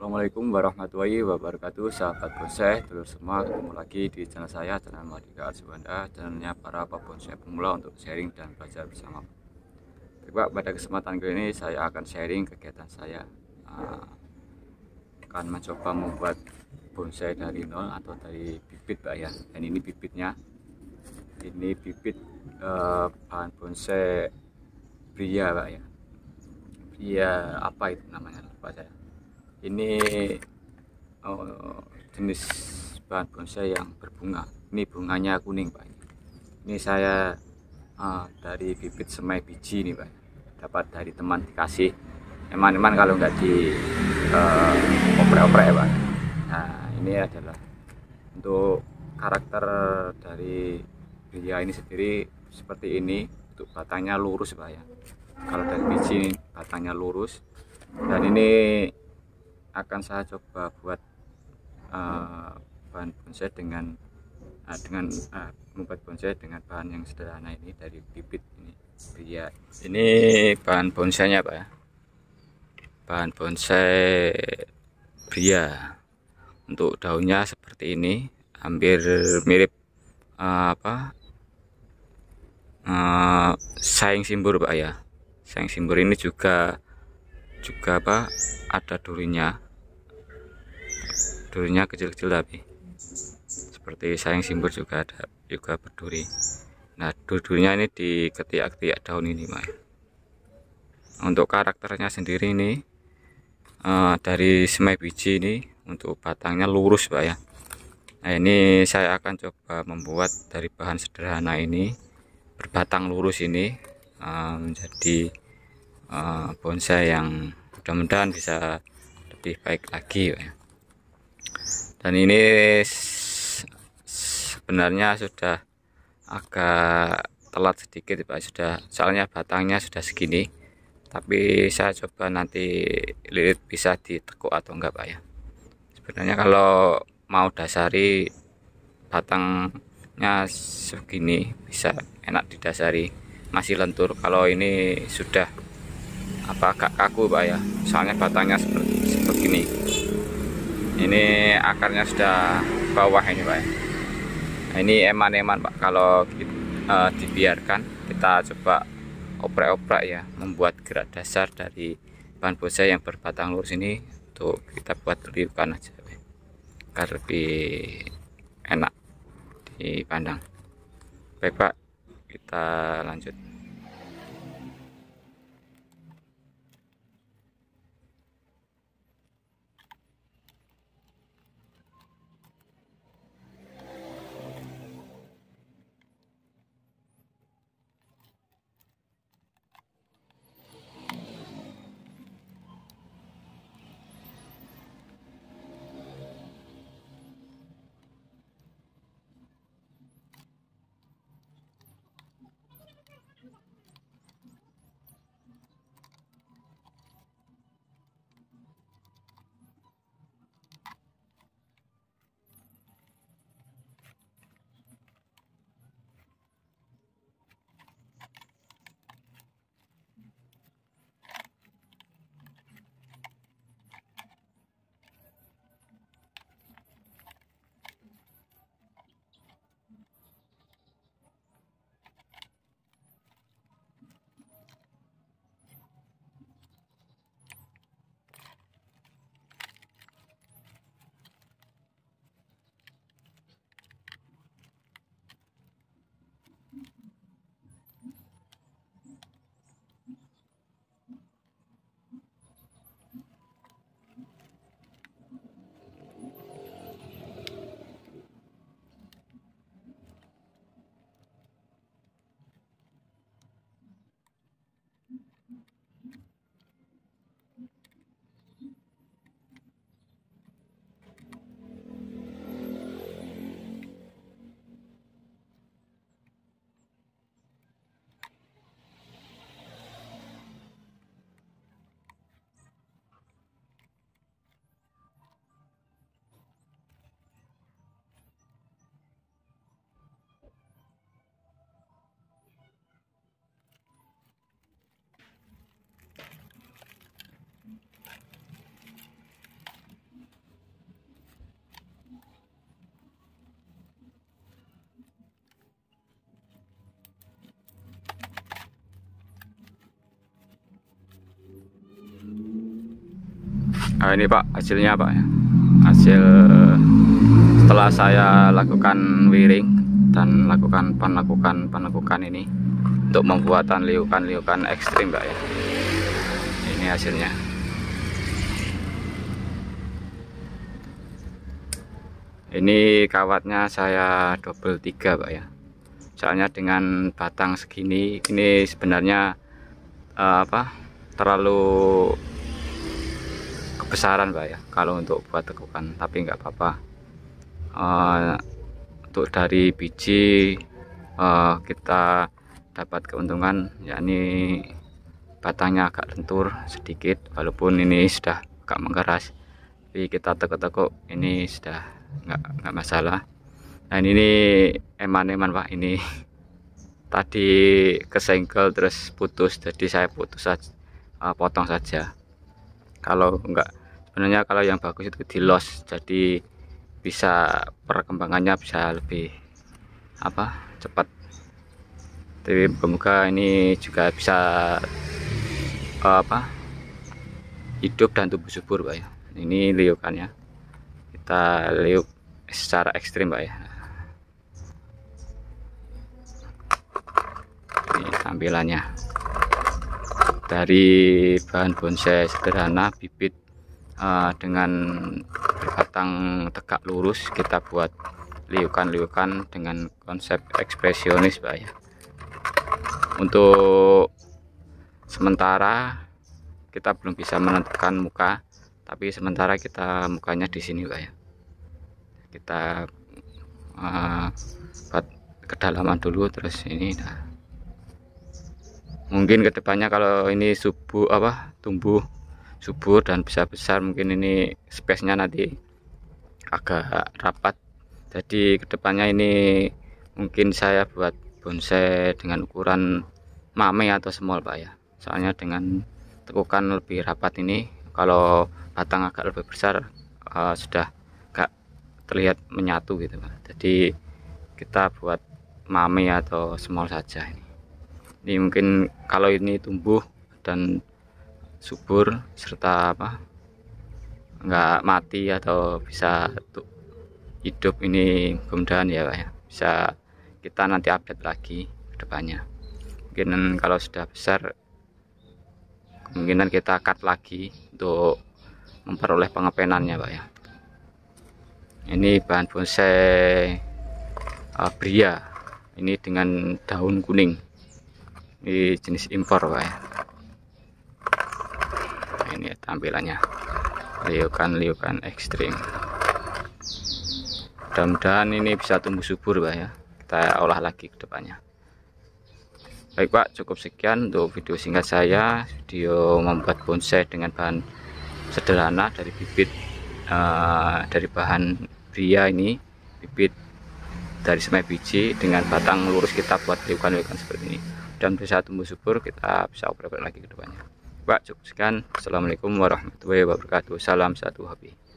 Assalamualaikum warahmatullahi wabarakatuh Sahabat bonsai, telur semua Ketemu lagi di channel saya, channel Mardika Arsibanda Channelnya para pebonsai pemula untuk sharing dan belajar bersama Baik pada kesempatan kali ini saya akan sharing kegiatan saya ah, Akan mencoba membuat bonsai dari nol atau dari bibit Pak ya Dan ini bibitnya Ini bibit eh, bahan bonsai pria Pak ya Pria apa itu namanya lupa saya ini oh, jenis bahan bonsai yang berbunga ini bunganya kuning pak ini saya uh, dari bibit semai biji nih pak dapat dari teman dikasih Emang emang kalau nggak di eh, oprek-oprek ya pak nah ini adalah untuk karakter dari pria ini sendiri seperti ini untuk batangnya lurus pak ya kalau dari biji batangnya lurus dan ini akan saya coba buat uh, bahan bonsai dengan uh, dengan uh, membuat bonsai dengan bahan yang sederhana ini dari bibit ini ya ini bahan bonsainya pak ya bahan bonsai pria untuk daunnya seperti ini hampir mirip uh, apa uh, saing simbur pak ya saing simbur ini juga juga apa ada durinya durinya kecil-kecil tapi seperti sayang simbol juga ada juga berduri nah durinya ini di ketiak-ketiak daun ini mah untuk karakternya sendiri ini uh, dari semai biji ini untuk batangnya lurus Pak ya Nah ini saya akan coba membuat dari bahan sederhana ini berbatang lurus ini eh, menjadi eh, bonsai yang mudah-mudahan bisa lebih baik lagi ya dan ini sebenarnya sudah agak telat sedikit Pak sudah soalnya batangnya sudah segini tapi saya coba nanti lilit bisa ditekuk atau enggak Pak ya sebenarnya kalau mau dasari batangnya segini bisa enak didasari masih lentur kalau ini sudah apa agak kaku Pak ya soalnya batangnya seperti, seperti ini ini akarnya sudah bawah ini pak ya. nah, ini eman-eman pak kalau uh, dibiarkan kita coba oprek-oprek ya membuat gerak dasar dari bahan bonsai yang berbatang lurus ini untuk kita buat liukan aja agar lebih enak dipandang baik pak kita lanjut nah, ini pak hasilnya pak ya. hasil setelah saya lakukan wiring dan lakukan penekukan penekukan ini untuk pembuatan liukan-liukan ekstrim Pak ya ini hasilnya ini kawatnya saya double tiga pak ya soalnya dengan batang segini ini sebenarnya uh, apa terlalu besaran Pak ya kalau untuk buat tekukan tapi enggak apa-apa uh, untuk dari biji uh, kita dapat keuntungan yakni batangnya agak lentur sedikit walaupun ini sudah agak mengeras tapi kita tekuk-tekuk ini sudah enggak, enggak masalah dan ini eman-eman Pak ini tadi kesengkel terus putus jadi saya putus saja, uh, potong saja kalau enggak sebenarnya kalau yang bagus itu di los jadi bisa perkembangannya bisa lebih apa cepat tapi semoga ini juga bisa eh, apa hidup dan tumbuh subur pak ya ini liukannya kita liuk secara ekstrim pak ya ini tampilannya dari bahan bonsai sederhana bibit uh, dengan batang tegak lurus kita buat liukan-liukan dengan konsep ekspresionis Pak ya. Untuk sementara kita belum bisa menentukan muka, tapi sementara kita mukanya di sini Pak ya. Kita uh, buat kedalaman dulu terus ini nah. Mungkin kedepannya kalau ini subuh apa tumbuh subur dan bisa besar mungkin ini space-nya nanti agak rapat jadi kedepannya ini mungkin saya buat bonsai dengan ukuran mame atau small pak ya soalnya dengan tekukan lebih rapat ini kalau batang agak lebih besar uh, sudah gak terlihat menyatu gitu pak jadi kita buat mame atau small saja ini ini mungkin kalau ini tumbuh dan subur serta apa nggak mati atau bisa hidup ini kemudian ya Pak ya bisa kita nanti update lagi kedepannya mungkin kalau sudah besar kemungkinan kita cut lagi untuk memperoleh pengepenannya Pak ya ini bahan bonsai uh, bria ini dengan daun kuning ini jenis impor Pak ya ini ya, tampilannya liukan-liukan ekstrim mudah-mudahan ini bisa tumbuh subur Pak ya kita olah lagi ke depannya baik Pak cukup sekian untuk video singkat saya video membuat bonsai dengan bahan sederhana dari bibit uh, dari bahan pria ini bibit dari semai biji dengan batang lurus kita buat liukan-liukan seperti ini dan bisa tumbuh subur kita bisa operasi lagi ke depannya Pak cukup sekian. Assalamualaikum warahmatullahi wabarakatuh. Salam satu hobi.